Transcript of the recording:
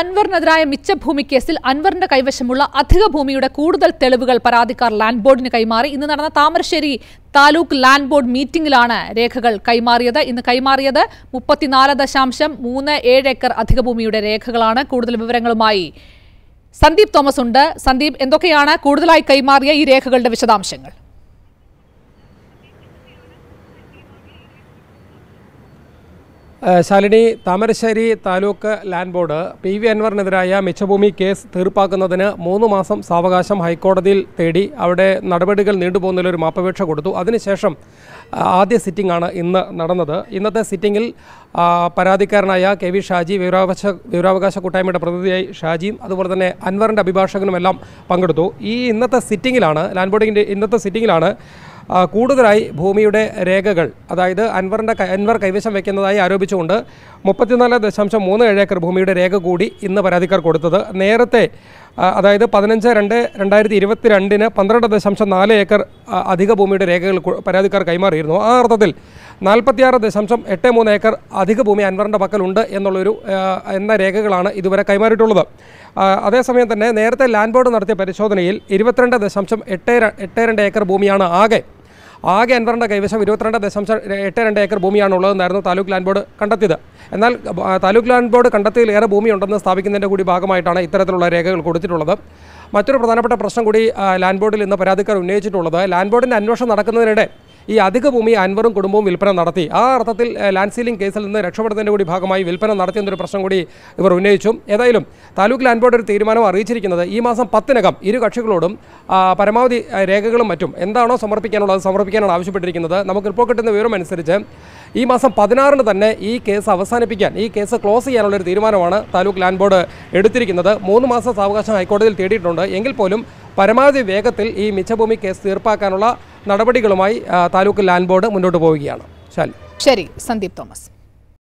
അൻവറിനെതിരായ മിച്ചഭൂമി കേസിൽ അൻവറിന്റെ കൈവശമുള്ള അധിക ഭൂമിയുടെ കൂടുതൽ തെളിവുകൾ പരാതിക്കാർ ലാൻഡ് ബോർഡിന് കൈമാറി ഇന്ന് നടന്ന താമരശ്ശേരി താലൂക്ക് ലാൻഡ് ബോർഡ് മീറ്റിംഗിലാണ് രേഖകൾ കൈമാറിയത് ഇന്ന് കൈമാറിയത് മുപ്പത്തിനാല് ദശാംശം മൂന്ന് ഏഴ് ഏക്കർ അധിക ഭൂമിയുടെ രേഖകളാണ് കൂടുതൽ വിവരങ്ങളുമായി സന്ദീപ് തോമസ് ഉണ്ട് സന്ദീപ് എന്തൊക്കെയാണ് കൂടുതലായി കൈമാറിയ ഈ രേഖകളുടെ വിശദാംശങ്ങൾ Shalini Thamarassery taluk land board P V അൻവറിനെതിരായ മിച്ചഭൂമി കേസ് തീർപ്പാക്കുന്നതിന് മൂന്ന് മാസം സാവകാശം ഹൈക്കോടതിയിൽ തേടി അവിടെ നടപടികൾ നീണ്ടുപോകുന്നതിലൊരു ഒരു മാപ്പപേക്ഷ കൊടുത്തു അതിനുശേഷം ആദ്യ സിറ്റിംഗ് ആണ് ഇന്ന് നടന്നത് ഇന്നത്തെ സിറ്റിംഗിൽ പരാതിക്കാരനായ കെ വി ഷാജി വിവരാവകാശ വിവരാവകാശ കൂട്ടായ്മയുടെ പ്രതിനിധിയായി ഷാജിയും അതുപോലെ തന്നെ അൻവറിൻ്റെ അഭിഭാഷകനുമെല്ലാം പങ്കെടുത്തു ഈ ഇന്നത്തെ സിറ്റിങ്ങിലാണ് ലാൻഡ് ബോർഡിൻ്റെ ഇന്നത്തെ സിറ്റിങ്ങിലാണ് കൂടുതലായി ഭൂമിയുടെ രേഖകൾ അതായത് അൻവറിൻ്റെ അൻവർ കൈവശം വയ്ക്കുന്നതായി ആരോപിച്ചുകൊണ്ട് മുപ്പത്തിനാല് ദശാംശം മൂന്ന് ഏഴ് ഏക്കർ ഭൂമിയുടെ രേഖ കൂടി ഇന്ന് പരാതിക്കാർ കൊടുത്തത് നേരത്തെ അതായത് പതിനഞ്ച് രണ്ട് രണ്ടായിരത്തി ഇരുപത്തി രണ്ടിന് പന്ത്രണ്ട് ദശാംശം നാല് ഏക്കർ അധിക ഭൂമിയുടെ രേഖകൾ പരാതിക്കാർ കൈമാറിയിരുന്നു ആ അർത്ഥത്തിൽ നാൽപ്പത്തിയാറ് ദശാംശം എട്ട് മൂന്ന് ഏക്കർ അധിക ഭൂമി അൻവറിൻ്റെ പക്കലുണ്ട് എന്നുള്ളൊരു എന്ന രേഖകളാണ് ഇതുവരെ കൈമാറിയിട്ടുള്ളത് അതേസമയം തന്നെ നേരത്തെ ലാൻഡ് ബോർഡ് നടത്തിയ പരിശോധനയിൽ ഇരുപത്തിരണ്ട് ദശാംശം എട്ട് എട്ട് രണ്ട് ഏക്കർ ഭൂമിയാണ് ആകെ ആകെ എൻവറിൻ്റെ കൈവശം ഇരുപത്തിരണ്ട് ദശാംശം എട്ട് രണ്ട് ഏക്കർ ഭൂമിയാണ് ഉള്ളതെന്നായിരുന്നു താലൂക്ക് ലാൻഡ് ബോർഡ് കണ്ടെത്തിയത് എന്നാൽ താലൂക്ക് ലാൻഡ് ബോർഡ് ഏറെ ഭൂമി ഉണ്ടെന്ന് സ്ഥാപിക്കുന്നതിൻ്റെ കൂടി ഭാഗമായിട്ടാണ് ഇത്തരത്തിലുള്ള രേഖകൾ കൊടുത്തിട്ടുള്ളത് മറ്റൊരു പ്രധാനപ്പെട്ട പ്രശ്നം കൂടി ലാൻഡ് ബോർഡിൽ ഇന്ന് പരാതിക്കാർ ഉന്നയിച്ചിട്ടുള്ളത് ലാൻഡ് ബോർഡിൻ്റെ അന്വേഷണം നടക്കുന്നതിനിടെ ഈ അധിക ഭൂമി അൻവറും കുടുംബവും വിൽപ്പന നടത്തി ആ അർത്ഥത്തിൽ ലാൻഡ് സീലിംഗ് കേസിൽ നിന്ന് രക്ഷപ്പെടുന്നതിൻ്റെ കൂടി ഭാഗമായി വിൽപ്പന നടത്തി എന്നൊരു പ്രശ്നം കൂടി ഇവർ ഉന്നയിച്ചു ഏതായാലും താലൂക്ക് ലാൻഡ് ബോർഡ് ഒരു തീരുമാനം അറിയിച്ചിരിക്കുന്നത് ഈ മാസം പത്തിനകം ഇരു കക്ഷികളോടും പരമാവധി രേഖകളും മറ്റും എന്താണോ സമർപ്പിക്കാനുള്ളത് സമർപ്പിക്കാനാണ് ആവശ്യപ്പെട്ടിരിക്കുന്നത് നമുക്ക് ഇപ്പോൾ കിട്ടുന്ന വിവരം അനുസരിച്ച് ഈ മാസം പതിനാറിന് തന്നെ ഈ കേസ് അവസാനിപ്പിക്കാൻ ഈ കേസ് ക്ലോസ് ചെയ്യാനുള്ള ഒരു തീരുമാനമാണ് താലൂക്ക് ലാൻഡ് ബോർഡ് എടുത്തിരിക്കുന്നത് മൂന്ന് മാസം സാവകാശം ഹൈക്കോടതിയിൽ തേടിയിട്ടുണ്ട് എങ്കിൽ പോലും പരമാവധി വേഗത്തിൽ ഈ മിച്ചഭൂമി കേസ് തീർപ്പാക്കാനുള്ള നടപടികളുമായി താലൂക്ക് ലാൻഡ് ബോർഡ് മുന്നോട്ട് പോവുകയാണ് ശരി സന്ദീപ് തോമസ്